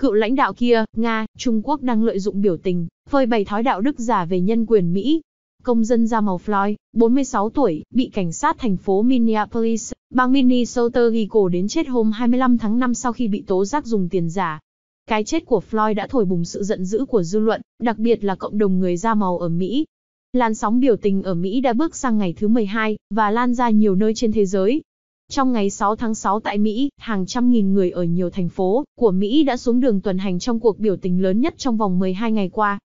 Cựu lãnh đạo kia, Nga, Trung Quốc đang lợi dụng biểu tình, phơi bày thói đạo đức giả về nhân quyền Mỹ. Công dân da màu Floyd, 46 tuổi, bị cảnh sát thành phố Minneapolis, bang Minnesota ghi cổ đến chết hôm 25 tháng 5 sau khi bị tố giác dùng tiền giả. Cái chết của Floyd đã thổi bùng sự giận dữ của dư luận, đặc biệt là cộng đồng người da màu ở Mỹ. Làn sóng biểu tình ở Mỹ đã bước sang ngày thứ 12 và lan ra nhiều nơi trên thế giới. Trong ngày 6 tháng 6 tại Mỹ, hàng trăm nghìn người ở nhiều thành phố của Mỹ đã xuống đường tuần hành trong cuộc biểu tình lớn nhất trong vòng 12 ngày qua.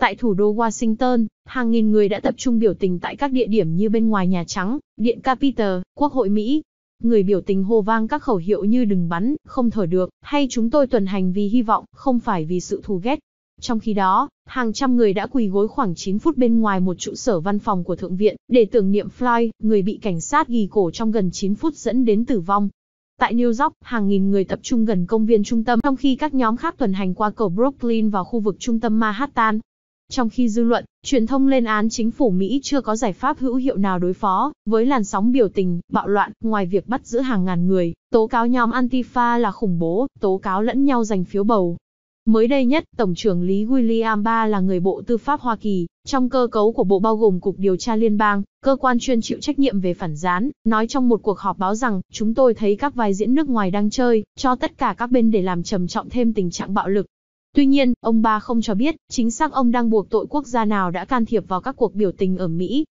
Tại thủ đô Washington, hàng nghìn người đã tập trung biểu tình tại các địa điểm như bên ngoài Nhà Trắng, Điện Capitol, Quốc hội Mỹ. Người biểu tình hô vang các khẩu hiệu như đừng bắn, không thở được, hay chúng tôi tuần hành vì hy vọng, không phải vì sự thù ghét. Trong khi đó, hàng trăm người đã quỳ gối khoảng 9 phút bên ngoài một trụ sở văn phòng của Thượng viện để tưởng niệm Floyd, người bị cảnh sát ghi cổ trong gần 9 phút dẫn đến tử vong. Tại New York, hàng nghìn người tập trung gần công viên trung tâm trong khi các nhóm khác tuần hành qua cầu Brooklyn vào khu vực trung tâm Manhattan. Trong khi dư luận, truyền thông lên án chính phủ Mỹ chưa có giải pháp hữu hiệu nào đối phó với làn sóng biểu tình, bạo loạn, ngoài việc bắt giữ hàng ngàn người, tố cáo nhóm Antifa là khủng bố, tố cáo lẫn nhau giành phiếu bầu, Mới đây nhất, Tổng trưởng Lý William Barr là người Bộ Tư pháp Hoa Kỳ, trong cơ cấu của Bộ bao gồm Cục Điều tra Liên bang, cơ quan chuyên chịu trách nhiệm về phản gián, nói trong một cuộc họp báo rằng, chúng tôi thấy các vai diễn nước ngoài đang chơi, cho tất cả các bên để làm trầm trọng thêm tình trạng bạo lực. Tuy nhiên, ông Barr không cho biết, chính xác ông đang buộc tội quốc gia nào đã can thiệp vào các cuộc biểu tình ở Mỹ,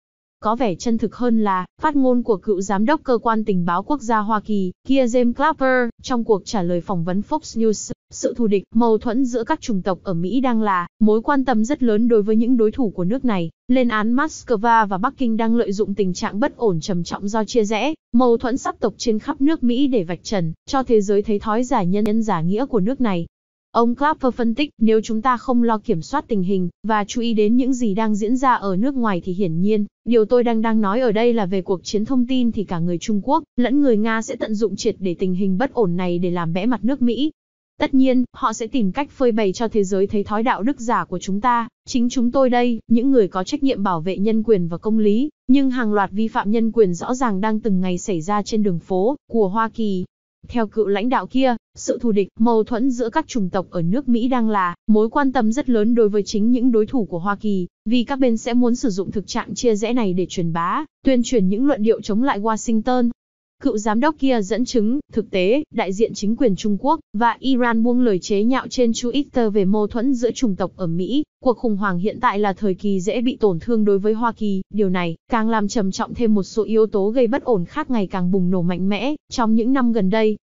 có vẻ chân thực hơn là, phát ngôn của cựu giám đốc cơ quan tình báo quốc gia Hoa Kỳ, kia James Clapper, trong cuộc trả lời phỏng vấn Fox News, sự thù địch, mâu thuẫn giữa các chủng tộc ở Mỹ đang là mối quan tâm rất lớn đối với những đối thủ của nước này. Lên án Moscow và Bắc Kinh đang lợi dụng tình trạng bất ổn trầm trọng do chia rẽ, mâu thuẫn sắc tộc trên khắp nước Mỹ để vạch trần, cho thế giới thấy thói giả nhân nhân giả nghĩa của nước này. Ông Clapper phân tích, nếu chúng ta không lo kiểm soát tình hình, và chú ý đến những gì đang diễn ra ở nước ngoài thì hiển nhiên, điều tôi đang đang nói ở đây là về cuộc chiến thông tin thì cả người Trung Quốc, lẫn người Nga sẽ tận dụng triệt để tình hình bất ổn này để làm bẽ mặt nước Mỹ. Tất nhiên, họ sẽ tìm cách phơi bày cho thế giới thấy thói đạo đức giả của chúng ta, chính chúng tôi đây, những người có trách nhiệm bảo vệ nhân quyền và công lý, nhưng hàng loạt vi phạm nhân quyền rõ ràng đang từng ngày xảy ra trên đường phố của Hoa Kỳ, theo cựu lãnh đạo kia, sự thù địch, mâu thuẫn giữa các chủng tộc ở nước Mỹ đang là mối quan tâm rất lớn đối với chính những đối thủ của Hoa Kỳ, vì các bên sẽ muốn sử dụng thực trạng chia rẽ này để truyền bá, tuyên truyền những luận điệu chống lại Washington, Cựu giám đốc kia dẫn chứng, thực tế, đại diện chính quyền Trung Quốc và Iran buông lời chế nhạo trên Twitter về mâu thuẫn giữa chủng tộc ở Mỹ. Cuộc khủng hoảng hiện tại là thời kỳ dễ bị tổn thương đối với Hoa Kỳ, điều này càng làm trầm trọng thêm một số yếu tố gây bất ổn khác ngày càng bùng nổ mạnh mẽ trong những năm gần đây.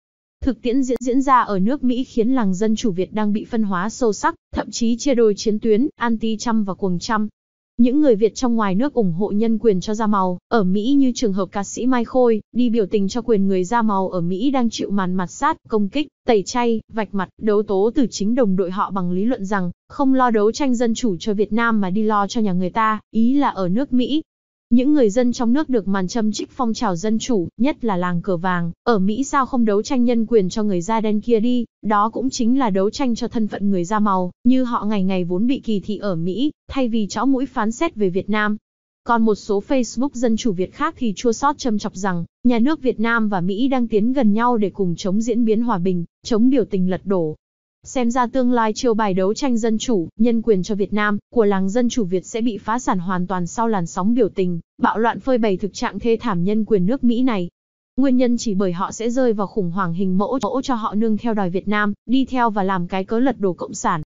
Thực tiễn diễn diễn ra ở nước Mỹ khiến làng dân chủ Việt đang bị phân hóa sâu sắc, thậm chí chia đôi chiến tuyến, anti-Trump và cuồng Trump. Những người Việt trong ngoài nước ủng hộ nhân quyền cho da màu, ở Mỹ như trường hợp ca sĩ Mai Khôi, đi biểu tình cho quyền người da màu ở Mỹ đang chịu màn mặt sát, công kích, tẩy chay, vạch mặt, đấu tố từ chính đồng đội họ bằng lý luận rằng, không lo đấu tranh dân chủ cho Việt Nam mà đi lo cho nhà người ta, ý là ở nước Mỹ, những người dân trong nước được màn châm trích phong trào dân chủ, nhất là làng cờ vàng, ở Mỹ sao không đấu tranh nhân quyền cho người da đen kia đi, đó cũng chính là đấu tranh cho thân phận người da màu, như họ ngày ngày vốn bị kỳ thị ở Mỹ, thay vì chó mũi phán xét về Việt Nam. Còn một số Facebook dân chủ Việt khác thì chua sót châm chọc rằng, nhà nước Việt Nam và Mỹ đang tiến gần nhau để cùng chống diễn biến hòa bình, chống biểu tình lật đổ, Xem ra tương lai chiêu bài đấu tranh dân chủ, nhân quyền cho Việt Nam, của làng dân chủ Việt sẽ bị phá sản hoàn toàn sau làn sóng biểu tình, bạo loạn phơi bày thực trạng thê thảm nhân quyền nước Mỹ này. Nguyên nhân chỉ bởi họ sẽ rơi vào khủng hoảng hình mẫu mẫu cho họ nương theo đòi Việt Nam, đi theo và làm cái cớ lật đổ cộng sản.